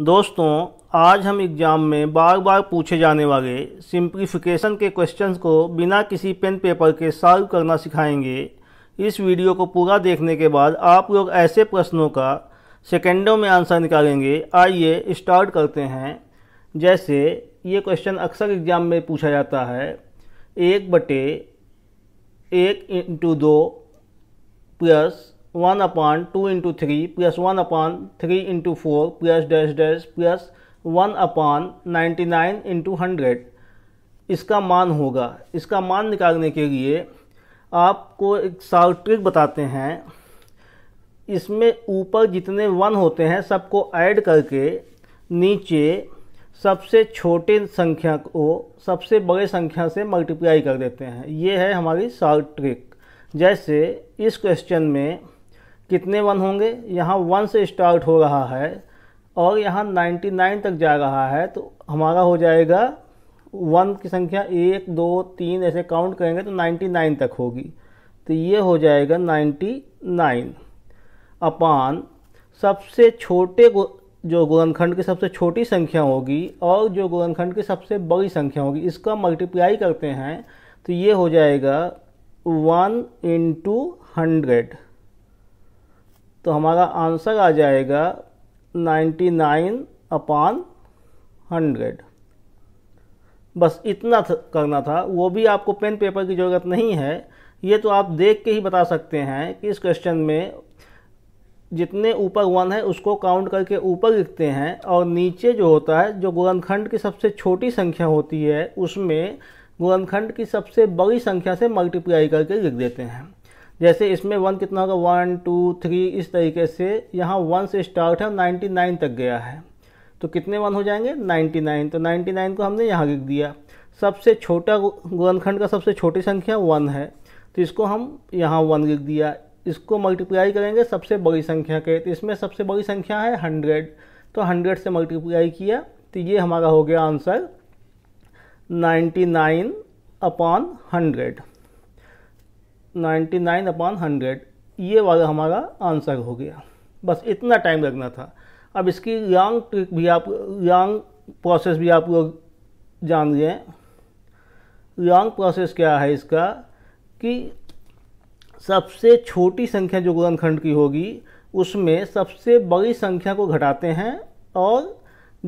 दोस्तों आज हम एग्ज़ाम में बार बार पूछे जाने वाले सिंप्लीफिकेशन के क्वेश्चंस को बिना किसी पेन पेपर के सॉल्व करना सिखाएंगे इस वीडियो को पूरा देखने के बाद आप लोग ऐसे प्रश्नों का सेकेंडों में आंसर निकालेंगे आइए स्टार्ट करते हैं जैसे ये क्वेश्चन अक्सर एग्ज़ाम में पूछा जाता है एक बटे एक इंटू दो plus one upon two into three plus one upon three into four plus dash dash plus one upon ninety nine into hundred इसका मान होगा इसका मान निकालने के लिए आपको एक साल ट्रिक बताते हैं इसमें ऊपर जितने वन होते हैं सबको ऐड करके नीचे सबसे छोटे संख्या को सबसे बड़े संख्या से मल्टीप्लाई कर देते हैं ये है हमारी साल ट्रिक जैसे इस क्वेश्चन में कितने वन होंगे यहाँ वन से स्टार्ट हो रहा है और यहाँ 99 तक जा रहा है तो हमारा हो जाएगा वन की संख्या एक दो तीन ऐसे काउंट करेंगे तो 99 तक होगी तो ये हो जाएगा 99 अपान सबसे छोटे जो गुणनखंड की सबसे छोटी संख्या होगी और जो गुणनखंड की सबसे बड़ी संख्या होगी इसका मल्टीप्लाई करते हैं तो ये हो जाएगा वन इंटू हंड्रेड तो हमारा आंसर आ जाएगा 99 अपॉन 100 बस इतना करना था वो भी आपको पेन पेपर की ज़रूरत नहीं है ये तो आप देख के ही बता सकते हैं कि इस क्वेश्चन में जितने ऊपर वन है उसको काउंट करके ऊपर लिखते हैं और नीचे जो होता है जो गुणनखंड की सबसे छोटी संख्या होती है उसमें गुणनखंड की सबसे बड़ी संख्या से मल्टीप्लाई करके लिख देते हैं जैसे इसमें वन कितना होगा वन टू थ्री इस तरीके से यहाँ वन से स्टार्ट है नाइन्टी नाइन तक गया है तो कितने वन हो जाएंगे नाइन्टी नाइन तो नाइन्टी नाइन को हमने यहाँ लिख दिया सबसे छोटा गुणनखंड का सबसे छोटी संख्या वन है तो इसको हम यहाँ वन लिख दिया इसको मल्टीप्लाई करेंगे सबसे बड़ी संख्या के तो इसमें सबसे बड़ी संख्या है हंड्रेड तो हंड्रेड से मल्टीप्लाई किया तो ये हमारा हो गया answer ninety nine upon hundred ninety nine upon hundred ये वाला हमारा आंसर हो गया बस इतना टाइम लगना था अब इसकी लॉन्ग ट्रिक भी आप लॉन्ग प्रोसेस भी आप लोग जान लें लॉन्ग प्रोसेस क्या है इसका कि सबसे छोटी संख्या जो गुणनखंड की होगी उसमें सबसे बड़ी संख्या को घटाते हैं और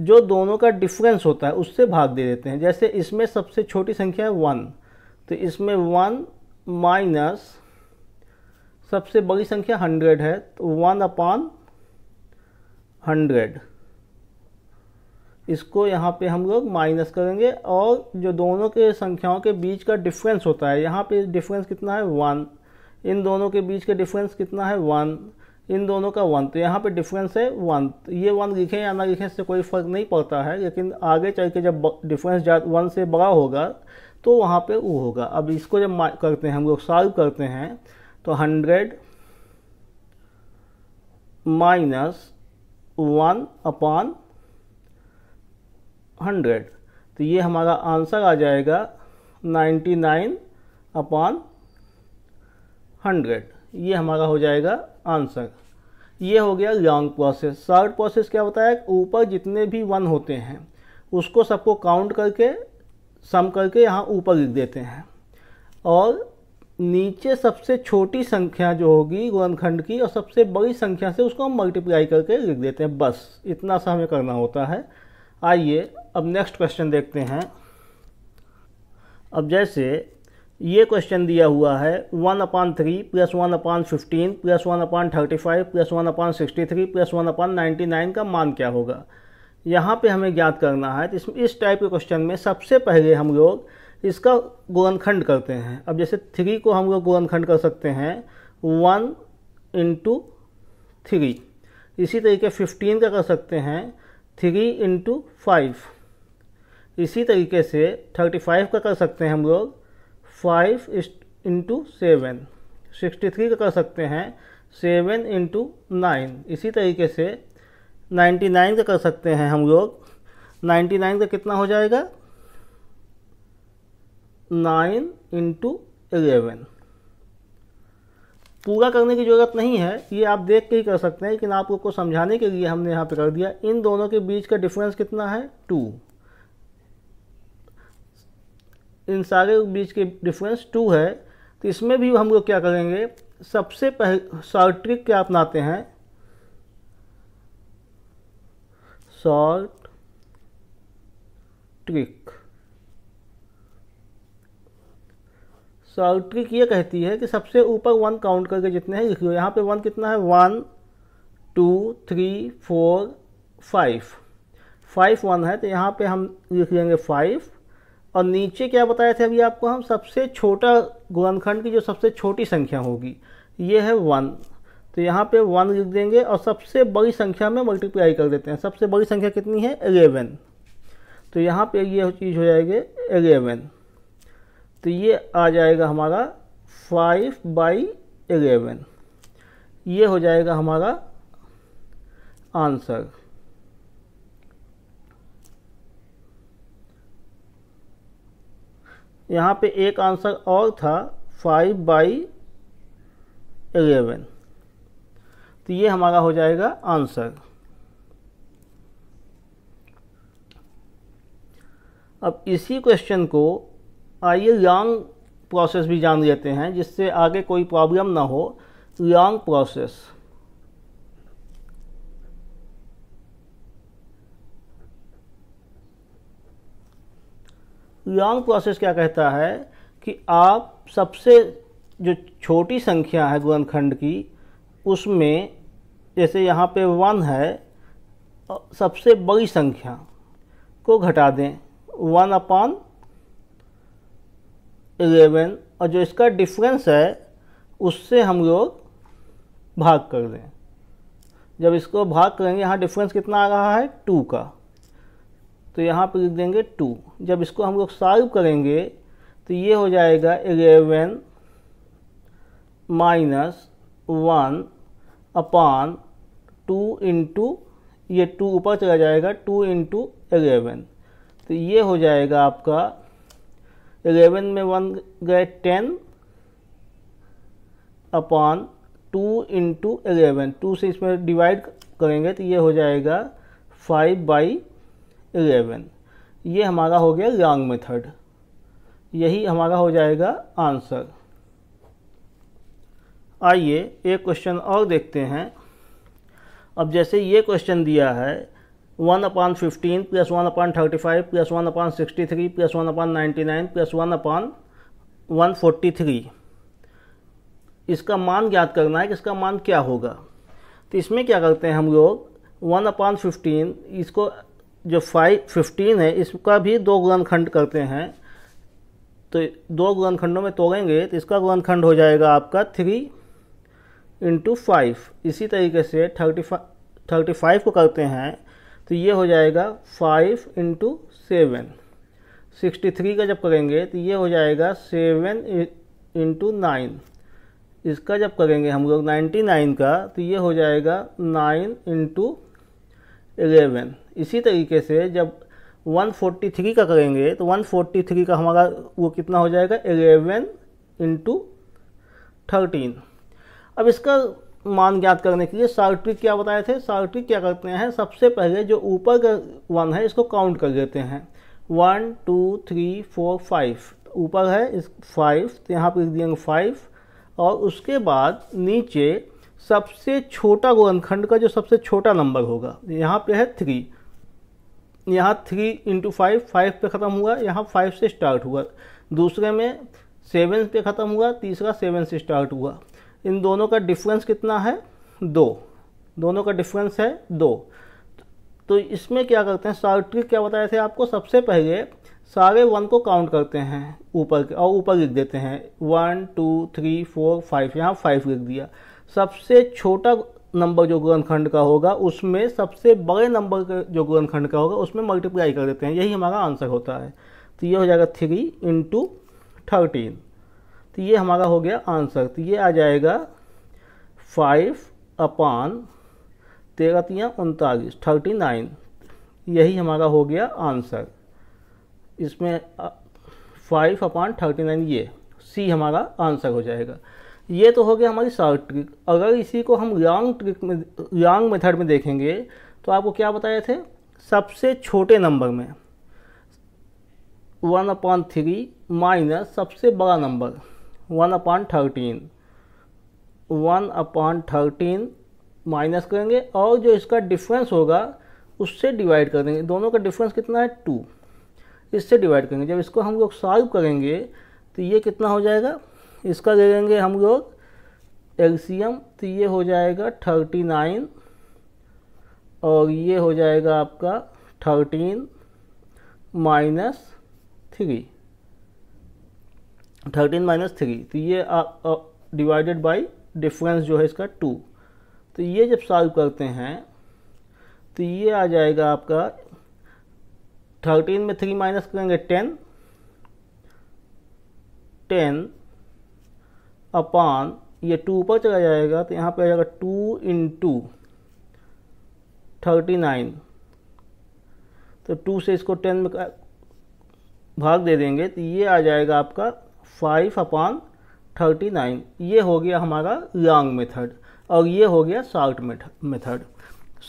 जो दोनों का डिफरेंस होता है उससे भाग दे देते हैं जैसे इसमें सबसे छोटी संख्या है वन तो इसमें वन माइनस सबसे बड़ी संख्या हंड्रेड है तो वन अपॉन हंड्रेड इसको यहाँ पे हम लोग माइनस करेंगे और जो दोनों के संख्याओं के बीच का डिफरेंस होता है यहाँ पे डिफरेंस कितना है वन इन दोनों के बीच का डिफरेंस कितना है वन इन दोनों का वन तो यहाँ पे डिफरेंस है वन तो ये वन लिखें या ना लिखें इससे कोई फर्क नहीं पड़ता है लेकिन आगे चल के जब डिफरेंस वन से बड़ा होगा तो वहाँ पे वो होगा अब इसको जब करते हैं हम लोग सॉल्व करते हैं तो hundred minus one upon hundred तो ये हमारा आंसर आ जाएगा नाइन्टी नाइन अपॉन हंड्रेड ये हमारा हो जाएगा आंसर ये हो गया लॉन्ग प्रोसेस शॉर्ट प्रोसेस क्या बताया ऊपर जितने भी वन होते हैं उसको सबको काउंट करके सम करके यहाँ ऊपर लिख देते हैं और नीचे सबसे छोटी संख्या जो होगी गुणनखंड की और सबसे बड़ी संख्या से उसको हम मल्टीप्लाई करके लिख देते हैं बस इतना सा हमें करना होता है आइए अब नेक्स्ट क्वेश्चन देखते हैं अब जैसे ये क्वेश्चन दिया हुआ है one upon three plus one upon fifteen plus one upon thirty five plus one upon sixty three plus one upon ninety nine का मान क्या होगा यहाँ पे हमें ज्ञात करना है तो इस इस टाइप के क्वेश्चन में सबसे पहले हम लोग इसका गुणनखंड करते हैं अब जैसे थ्री को हम लोग गुणनखंड कर सकते हैं वन इंटू थ्री इसी तरीके फिफ्टीन का कर सकते हैं थ्री इंटू फाइव इसी तरीके से थर्टी फाइव का कर सकते हैं हम लोग five into seven sixty three का कर सकते हैं सेवन इंटू नाइन इसी तरीके से नाइन्टी नाइन का कर सकते हैं हम लोग नाइन्टी नाइन का कितना हो जाएगा नाइन इंटू एलेवन पूरा करने की ज़रूरत नहीं है ये आप देख के ही कर सकते हैं लेकिन आप लोग को समझाने के लिए हमने यहाँ पे कर दिया इन दोनों के बीच का डिफरेंस कितना है टू इन सारे बीच के डिफरेंस टू है तो इसमें भी हम लोग क्या करेंगे सबसे पहले शॉर्ट ट्रिक क्या अपनाते हैं शॉर्ट ट्रिक शॉर्ट ट्रिक ये कहती है कि सबसे ऊपर वन काउंट करके जितने हैं लिख लो यहाँ पे वन कितना है one two three four five five one है तो यहाँ पे हम लिख लेंगे फाइव और नीचे क्या बताए थे अभी आपको हम सबसे छोटा गुणनखंड की जो सबसे छोटी संख्या होगी ये है वन तो यहाँ पे वन लिख देंगे और सबसे बड़ी संख्या में मल्टीप्लाई कर देते हैं सबसे बड़ी संख्या कितनी है एलेवन तो यहाँ पे ये चीज़ हो जाएगी एलेवन तो ये आ जाएगा हमारा फाइव बाई एलेवन ये हो जाएगा हमारा आंसर यहाँ पे एक आंसर और था फाइव बाई एलेवन तो ये हमारा हो जाएगा आंसर अब इसी क्वेश्चन को आइए लॉन्ग प्रोसेस भी जान लेते हैं जिससे आगे कोई प्रॉब्लम ना हो लॉन्ग प्रोसेस लॉन्ग प्रोसेस क्या कहता है कि आप सबसे जो छोटी संख्या है गुणनखंड की उसमें जैसे यहाँ पे वन है सबसे बड़ी संख्या को घटा दें वन अपॉन एलेवन और जो इसका डिफरेंस है उससे हम लोग भाग कर दें जब इसको भाग करेंगे यहाँ डिफरेंस कितना आ रहा है टू का तो यहाँ पर लिख देंगे टू जब इसको हम लोग सॉल्व करेंगे तो ये हो जाएगा eleven minus one upon two into ये टू ऊपर चला जाएगा टू इंटू एलेवन तो ये हो जाएगा आपका एलेवन में वन गए ten upon two into eleven two से इसमें डिवाइड करेंगे तो ये हो जाएगा फाइव बाई एलेवन ये हमारा हो गया लॉन्ग मेथड यही हमारा हो जाएगा आंसर आइए एक क्वेश्चन और देखते हैं अब जैसे ये क्वेश्चन दिया है one upon fifteen plus one upon thirty five plus one upon sixty three plus one upon ninety nine plus one upon one forty three इसका मान ज्ञात करना है कि इसका मान क्या होगा तो इसमें क्या करते हैं हम लोग वन अपान फिफ्टीन इसको जो फाइव फिफ्टीन है इसका भी दो गुणनखंड करते हैं तो दो गुणनखंडों में तोड़ेंगे तो इसका गुणनखंड हो जाएगा आपका थ्री इंटू फाइव इसी तरीके से थर्टी फाइव थर्टी फाइव को करते हैं तो ये हो जाएगा five into seven sixty three का जब करेंगे तो ये हो जाएगा सेवन इंटू नाइन इसका जब करेंगे हम लोग नाइन्टी नाइन का तो ये हो जाएगा नाइन इंटू एलेवन इसी तरीके से जब वन फोर्टी थ्री का करेंगे तो वन फोर्टी थ्री का हमारा वो कितना हो जाएगा एलेवन इंटू थर्टीन अब इसका मान ज्ञात करने के लिए सार्ट्रिक क्या बताए थे सार्ट्रिक क्या करते हैं सबसे पहले जो ऊपर का वन है इसको काउंट कर लेते हैं one two three four five ऊपर है इस फाइव तो यहाँ पर लिख दिएंगे फाइव और उसके बाद नीचे सबसे छोटा गुणनखंड का जो सबसे छोटा नंबर होगा यहाँ पे है थ्री यहाँ थ्री इंटू फाइव फाइव पे ख़त्म हुआ यहाँ फाइव से स्टार्ट हुआ दूसरे में सेवन पे ख़त्म हुआ तीसरा सेवन से स्टार्ट हुआ इन दोनों का डिफरेंस कितना है दो दोनों का डिफरेंस है दो तो इसमें क्या करते हैं सारे ट्रिक क्या बताए थे आपको सबसे पहले सारे वन को काउंट करते हैं ऊपर के और ऊपर लिख देते हैं one two three four five यहाँ फाइव लिख दिया सबसे छोटा नंबर जो ग्रंथखंड का होगा उसमें सबसे बड़े नंबर का जो ग्रंथखंड का होगा उसमें मल्टीप्लाई कर देते हैं यही हमारा आंसर होता है तो ये हो जाएगा थ्री इंटू थर्टीन तो ये हमारा हो गया आंसर तो ये आ जाएगा फाइव अपान तेरह तिया उनतालीस थर्टी नाइन यही हमारा हो गया आंसर इसमें फाइव अपान थर्टी नाइन ये सी हमारा आंसर हो जाएगा ये तो हो गया हमारी शॉर्ट ट्रिक अगर इसी को हम लॉन्ग ट्रिक में लॉन्ग मेथड में देखेंगे तो आपको क्या बताए थे सबसे छोटे नंबर में वन अपॉन थ्री माइनस सबसे बड़ा number one upon thirteen one upon thirteen minus करेंगे और जो इसका डिफरेंस होगा उससे डिवाइड कर देंगे दोनों का डिफरेंस कितना है टू इससे डिवाइड करेंगे जब इसको हम लोग सॉल्व करेंगे तो ये कितना हो जाएगा इसका ले लेंगे हम लोग एल्सीयम तो ये हो जाएगा थर्टी नाइन और ये हो जाएगा आपका thirteen minus three thirteen minus three तो ये डिवाइडेड बाई डिफरेंस जो है इसका टू तो ये जब सॉल्व करते हैं तो ये आ जाएगा आपका थर्टीन में थ्री माइनस करेंगे टेन टेन अपॉन ये टू ऊपर चला जाएगा तो यहाँ पे आ जाएगा two in two thirty nine तो टू से इसको टेन में भाग दे देंगे तो ये आ जाएगा आपका फाइव अपॉन थर्टी नाइन ये हो गया हमारा लॉन्ग मेथड और ये हो गया शॉर्ट मेथड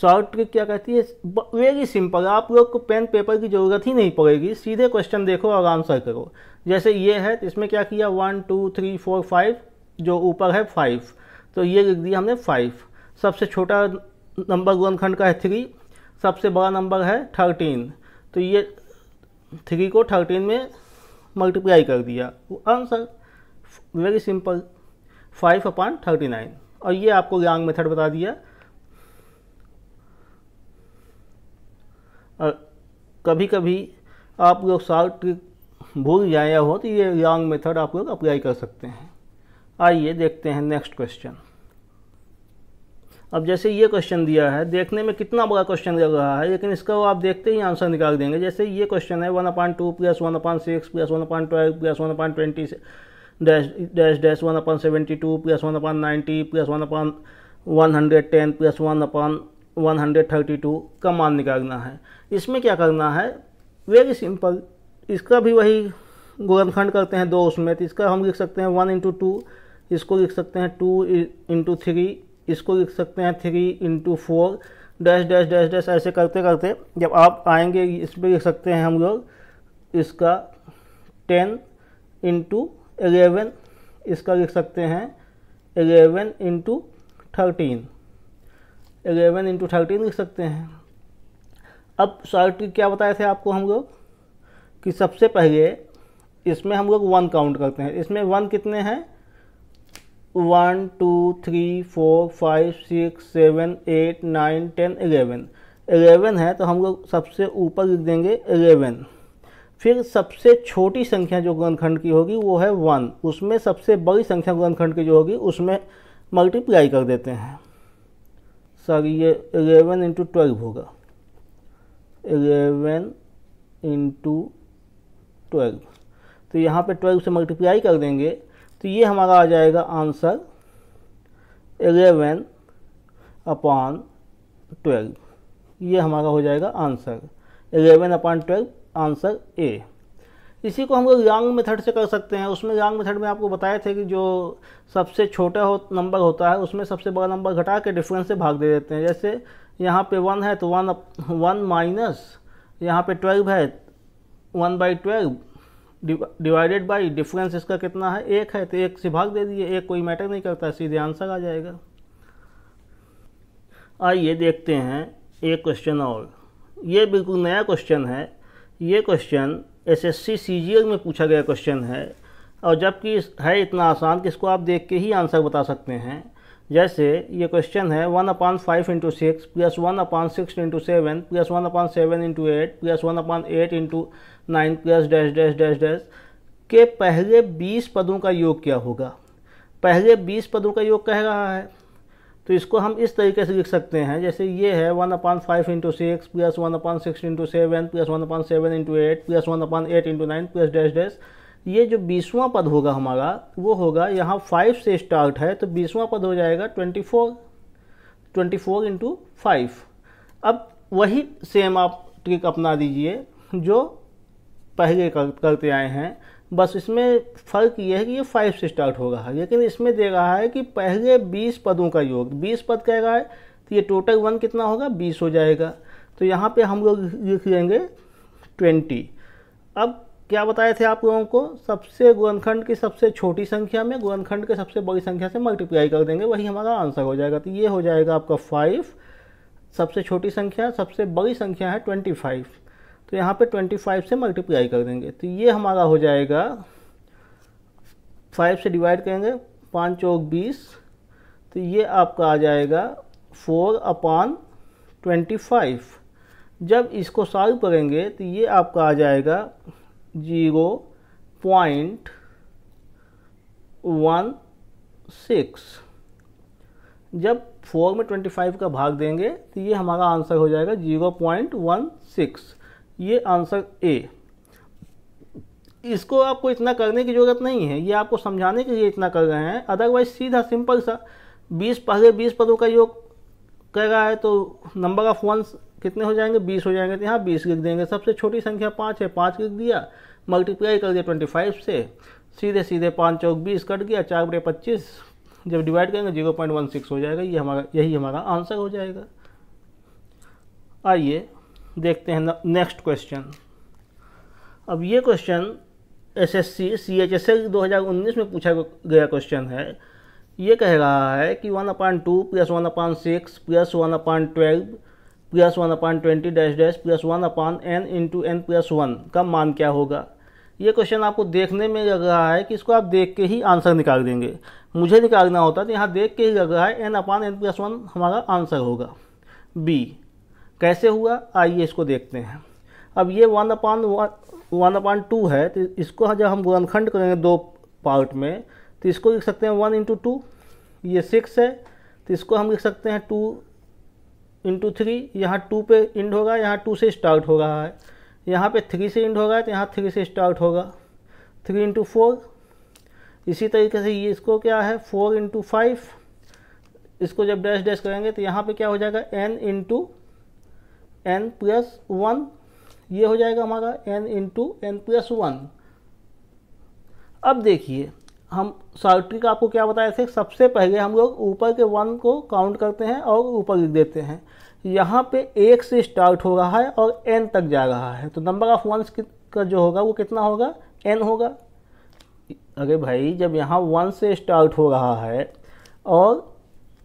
शॉर्ट ट्रिक क्या कहती है वेरी सिंपल आप लोग को पेन पेपर की ज़रूरत ही नहीं पड़ेगी सीधे क्वेश्चन देखो और आंसर करो जैसे ये है तो इसमें क्या किया one two three four five जो ऊपर है फाइव तो ये लिख दिया हमने फाइव सबसे छोटा नंबर वन खंड का है थ्री सबसे बड़ा नंबर है थर्टीन तो ये थ्री को थर्टीन में मल्टीप्लाई कर दिया वो answer very simple five upon thirty nine और ये आपको लॉन्ग मेथड बता दिया और कभी कभी आप लोग साल ट्रिक भूल जाए या हो तो ये यांग मेथड आप लोग अप्लाई कर सकते हैं आइए देखते हैं नेक्स्ट क्वेश्चन अब जैसे ये क्वेश्चन दिया है देखने में कितना बड़ा क्वेश्चन लग रहा है लेकिन इसका वो आप देखते ही आंसर निकाल देंगे जैसे ये क्वेश्चन है one upon two plus one upon six plus one upon twelve plus one upon twenty dash dash dash one upon seventy two plus one upon ninety plus one upon one hundred ten plus one upon one hundred thirty two का मान निकालना है इसमें क्या करना है very simple इसका भी वही गुणनखंड करते हैं दो उसमें तो इसका हम लिख सकते हैं वन इंटू टू इसको लिख सकते हैं टू इंटू थ्री इसको लिख सकते हैं three into four dash dash dash dash ऐसे करते करते जब आप आएंगे इसमें लिख सकते हैं हम लोग इसका टेन इंटू एलेवन इसका लिख सकते हैं eleven into thirteen eleven into thirteen लिख सकते हैं अब शॉर्ट ट्रिक क्या बताए थे आपको हम लोग कि सबसे पहले इसमें हम लोग वन काउंट करते हैं इसमें वन कितने हैं one two three four five six seven eight nine ten eleven eleven है तो हम लोग सबसे ऊपर लिख देंगे एलेवन फिर सबसे छोटी संख्या जो ग्रंथखंड की होगी वो है वन उसमें सबसे बड़ी संख्या ग्रंथखंड की जो होगी उसमें मल्टीप्लाई कर देते हैं सॉरी ये एलेवन इंटू ट्वेल्व होगा एलेवन इंटू ट्वेल्व तो यहाँ पे ट्वेल्व से मल्टीप्लाई कर देंगे तो ये हमारा आ जाएगा आंसर एलेवन अपॉन ट्वेल्व ये हमारा हो जाएगा answer eleven upon twelve answer ए इसी को हम लोग लॉन्ग मेथड से कर सकते हैं उसमें लॉन्ग मेथड में आपको बताए थे कि जो सबसे छोटा हो, नंबर होता है उसमें सबसे बड़ा नंबर घटा के डिफरेंस से भाग दे देते हैं जैसे यहाँ पे वन है तो वन वन माइनस यहाँ पे ट्वेल्व है one by twelve divided by difference इसका कितना है एक है तो एक से भाग दे दिए एक कोई मैटर नहीं करता सीधे आंसर आ जाएगा आइए देखते हैं एक क्वेश्चन और ये बिल्कुल नया क्वेश्चन है ये क्वेश्चन एसएससी सीजीएल में पूछा गया क्वेश्चन है और जबकि है इतना आसान कि इसको आप देख के ही आंसर बता सकते हैं जैसे ये क्वेश्चन है one upon five into six plus one upon six into seven plus one upon seven into eight plus one upon eight into nine plus dash dash dash dash के पहले बीस पदों का योग क्या होगा पहले बीस पदों का योग कह रहा है तो इसको हम इस तरीके से लिख सकते हैं जैसे ये है one upon five into six plus one upon six into seven plus one upon seven into eight plus one upon eight into nine plus dash dash ये जो बीसवां पद होगा हमारा वो होगा यहाँ फाइव से स्टार्ट है तो बीसवां पद हो जाएगा twenty four twenty four into five अब वही सेम आप ट्रिक अपना दीजिए जो पहले कर, करते आए हैं बस इसमें फ़र्क ये है कि ये फाइव से स्टार्ट होगा है लेकिन इसमें दे रहा है कि पहले बीस पदों का योग बीस पद कह रहा है तो ये टोटल वन कितना होगा बीस हो जाएगा तो यहाँ पे हम लोग लिख लेंगे ट्वेंटी अब क्या बताए थे आप लोगों को सबसे गुणनखंड की सबसे छोटी संख्या में गुणनखंड के सबसे बड़ी संख्या से मल्टीप्लाई कर देंगे वही हमारा आंसर हो जाएगा तो ये हो जाएगा आपका फाइव सबसे छोटी संख्या सबसे बड़ी संख्या है ट्वेंटी फाइव तो यहाँ पे ट्वेंटी फाइव से मल्टीप्लाई कर देंगे तो ये हमारा हो जाएगा फाइव से डिवाइड करेंगे पाँच चौक बीस तो ये आपका आ जाएगा फोर अपान ट्वेंटी फाइव जब इसको सॉल्व करेंगे तो ये आपका आ जाएगा जीरो पॉइंट वन सिक्स जब फोर में ट्वेंटी फाइव का भाग देंगे तो ये हमारा आंसर हो जाएगा जीरो पॉइंट वन सिक्स ये आंसर ए इसको आपको इतना करने की ज़रूरत नहीं है ये आपको समझाने के लिए इतना कर रहे हैं अदरवाइज सीधा सिंपल सा बीस पहले बीस पदों का योग कह रहा है तो नंबर ऑफ वंस कितने हो जाएंगे बीस हो जाएंगे तो यहाँ बीस लिख देंगे सबसे छोटी संख्या पाँच है पाँच लिख दिया मल्टीप्लाई कर दिया ट्वेंटी फाइव से सीधे सीधे पाँच चौक बीस कट गया चार बटे पच्चीस जब डिवाइड करेंगे जीरो पॉइंट वन सिक्स हो जाएगा ये हमारा यही हमारा आंसर हो जाएगा आइए देखते हैं नेक्स्ट क्वेश्चन अब ये question S S C C H S L दो हज़ार उन्नीस में पूछा गया क्वेश्चन है ये कह रहा है कि one upon two plus one upon six plus one upon twelve plus one upon twenty dash dash plus one upon n into n plus one का मान क्या होगा ये क्वेश्चन आपको देखने में लग रहा है कि इसको आप देख के ही आंसर निकाल देंगे मुझे निकालना होता तो यहाँ देख के ही लग रहा है n upon n plus one हमारा आंसर होगा बी कैसे हुआ आइए इसको देखते हैं अब ये one upon one upon two है तो इसको हाँ जब हम गुणनखंड करेंगे दो पार्ट में तो इसको लिख सकते हैं वन इंटू टू ये सिक्स है तो इसको हम लिख सकते हैं टू इंटू थ्री यहाँ टू पे इंड होगा यहाँ टू से स्टार्ट हो रहा है यहाँ पे थ्री से इंड होगा तो यहाँ थ्री से स्टार्ट होगा थ्री इंटू फोर इसी तरीके से ये इसको क्या है फोर इंटू फाइव इसको जब डैश डैश करेंगे तो यहाँ पे क्या हो जाएगा n into n plus one ये हो जाएगा हमारा n into n plus one अब देखिए हम सॉल्ट्री का आपको क्या बताए थे सबसे पहले हम लोग ऊपर के वन को काउंट करते हैं और ऊपर लिख देते हैं यहाँ पे एक से स्टार्ट हो रहा है और एन तक जा रहा है तो नंबर ऑफ वंस का जो होगा वो कितना होगा एन होगा अरे भाई जब यहाँ वन से स्टार्ट हो रहा है और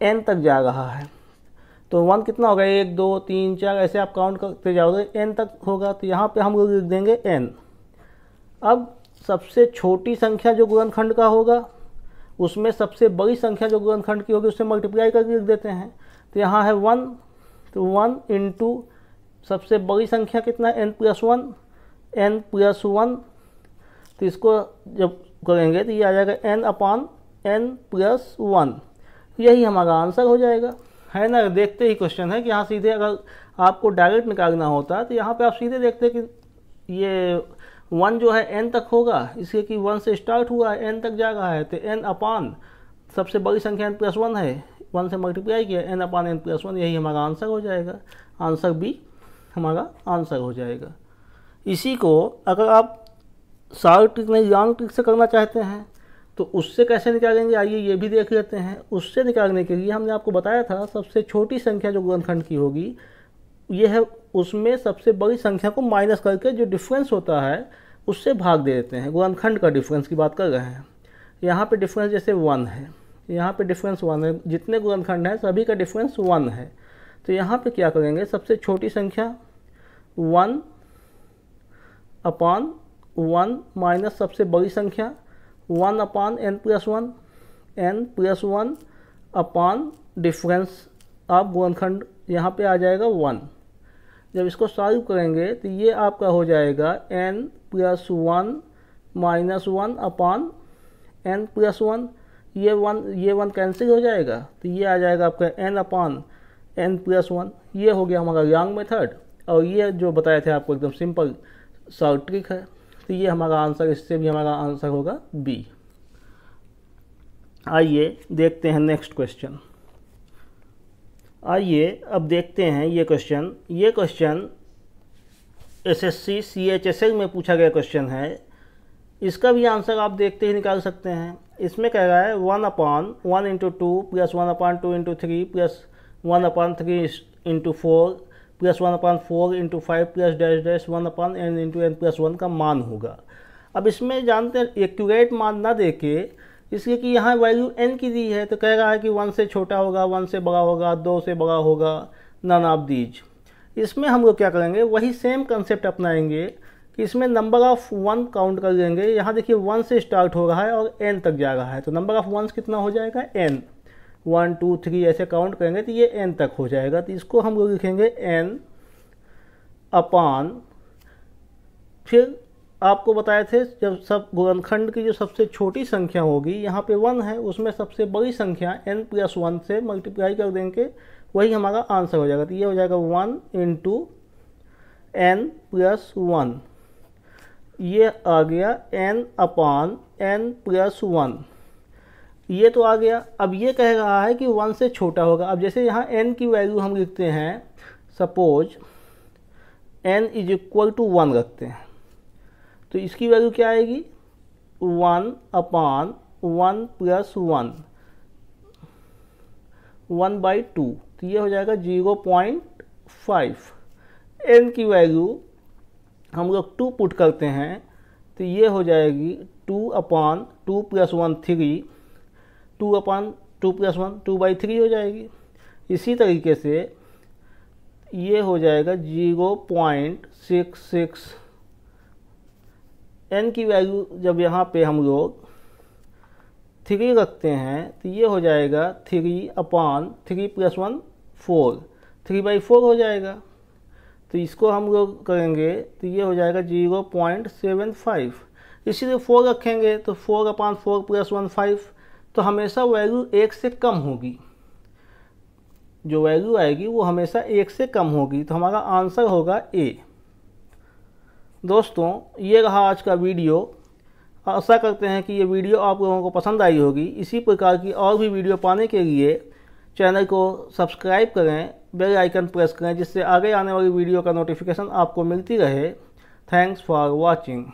एन तक जा रहा है तो वन कितना होगा एक दो तीन चार ऐसे आप काउंट करते जाओगे एन तक होगा तो यहाँ पे हम लोग लिख देंगे एन अब सबसे छोटी संख्या जो गुणनखंड का होगा उसमें सबसे बड़ी संख्या जो गुणनखंड की होगी उससे मल्टीप्लाई करके लिख देते हैं तो यहाँ है वन तो वन इंटू सबसे बड़ी संख्या कितना n plus one n plus one तो इसको जब करेंगे तो ये आ जाएगा n upon n plus one यही हमारा आंसर हो जाएगा है ना देखते ही क्वेश्चन है कि यहाँ सीधे अगर आपको डायरेक्ट निकालना होता तो यहाँ पे आप सीधे देखते कि ये वन जो है एन तक होगा इसलिए कि वन से स्टार्ट हुआ है एन तक जा रहा है तो एन अपान सबसे बड़ी संख्या एन प्लस वन है वन से मल्टीप्लाई किया n upon n plus one यही हमारा आंसर हो जाएगा आंसर बी हमारा आंसर हो जाएगा इसी को अगर आप सार ट्रिक नहीं लॉन्ग ट्रिक से करना चाहते हैं तो उससे कैसे निकालेंगे आइए ये भी देख लेते हैं उससे निकालने के लिए हमने आपको बताया था सबसे छोटी संख्या जो ग्रंथखंड की होगी ये है उसमें सबसे बड़ी संख्या को माइनस करके जो डिफरेंस होता है उससे भाग दे देते हैं ग्रंथखंड का डिफरेंस की बात कर रहे हैं यहाँ पे डिफरेंस जैसे वन है यहाँ पे डिफरेंस वन है जितने गुणनखंड हैं सभी का डिफरेंस वन है तो यहाँ पे क्या करेंगे सबसे छोटी संख्या वन अपान वन माइनस सबसे बड़ी संख्या one upon n plus one n plus one upon difference आप गुणनखंड यहाँ पे आ जाएगा वन जब इसको सॉल्व करेंगे तो ये आपका हो जाएगा n plus one minus one upon n plus one ये वन ये वन कैंसिल हो जाएगा तो ये आ जाएगा आपका n upon n plus one ये हो गया हमारा यंग मेथड और ये जो बताए थे आपको एकदम सिंपल शॉर्ट ट्रिक है तो ये हमारा आंसर इससे भी हमारा आंसर होगा बी आइए देखते हैं नेक्स्ट क्वेश्चन आइए अब देखते हैं ये क्वेश्चन ये क्वेश्चन एसएससी सीएचएसएल में पूछा गया क्वेश्चन है इसका भी आंसर आप देखते ही निकाल सकते हैं इसमें कह रहा है one upon one into two plus one upon two into three plus one upon three into four plus one upon four into five plus dash dash one upon n into n plus one का मान होगा अब इसमें जानते हैं accurate मान ना दे के इसलिए कि यहाँ वैल्यू एन की दी है तो कह रहा है कि वन से छोटा होगा वन से बड़ा होगा दो से बड़ा होगा नन ऑफ दीज इसमें हम लोग क्या करेंगे वही सेम कंसेप्ट अपनाएंगे इसमें नंबर ऑफ वन काउंट कर देंगे यहाँ देखिए वन से स्टार्ट हो रहा है और एन तक जा रहा है तो नंबर ऑफ वंस कितना हो जाएगा एन वन टू थ्री ऐसे काउंट करेंगे तो ये एन तक हो जाएगा तो इसको हम लोग लिखेंगे एन अपान फिर आपको बताए थे जब सब गुणनखंड की जो सबसे छोटी संख्या होगी यहाँ पे वन है उसमें सबसे बड़ी संख्या एन प्लस वन से मल्टीप्लाई कर देंगे वही हमारा आंसर हो जाएगा तो ये हो जाएगा one into n plus one ये आ गया n upon n plus one ये तो आ गया अब ये कह रहा है कि वन से छोटा होगा अब जैसे यहाँ एन की वैल्यू हम लिखते हैं suppose n is equal to one रखते हैं तो इसकी वैल्यू क्या आएगी one upon one plus one one by two तो ये हो जाएगा जीरो पॉइंट फाइव एन की वैल्यू हम लोग टू पुट करते हैं तो ये हो जाएगी two upon two plus one three two upon two plus one two by three हो जाएगी इसी तरीके से ये हो जाएगा zero point six six n की वैल्यू जब यहाँ पे हम लोग थ्री रखते हैं तो ये हो जाएगा three upon three plus one four three by four हो जाएगा तो इसको हम लोग करेंगे तो ये हो जाएगा जीरो पॉइंट सेवन फाइव इसीलिए फोर रखेंगे तो four upon four plus one five तो हमेशा वैल्यू एक से कम होगी जो वैल्यू आएगी वो हमेशा एक से कम होगी तो हमारा आंसर होगा ए दोस्तों ये रहा आज का वीडियो आशा करते हैं कि ये वीडियो आप लोगों को पसंद आई होगी इसी प्रकार की और भी वीडियो पाने के लिए चैनल को सब्सक्राइब करें बेल आइकन प्रेस करें जिससे आगे आने वाली वीडियो का नोटिफिकेशन आपको मिलती रहे थैंक्स फॉर वॉचिंग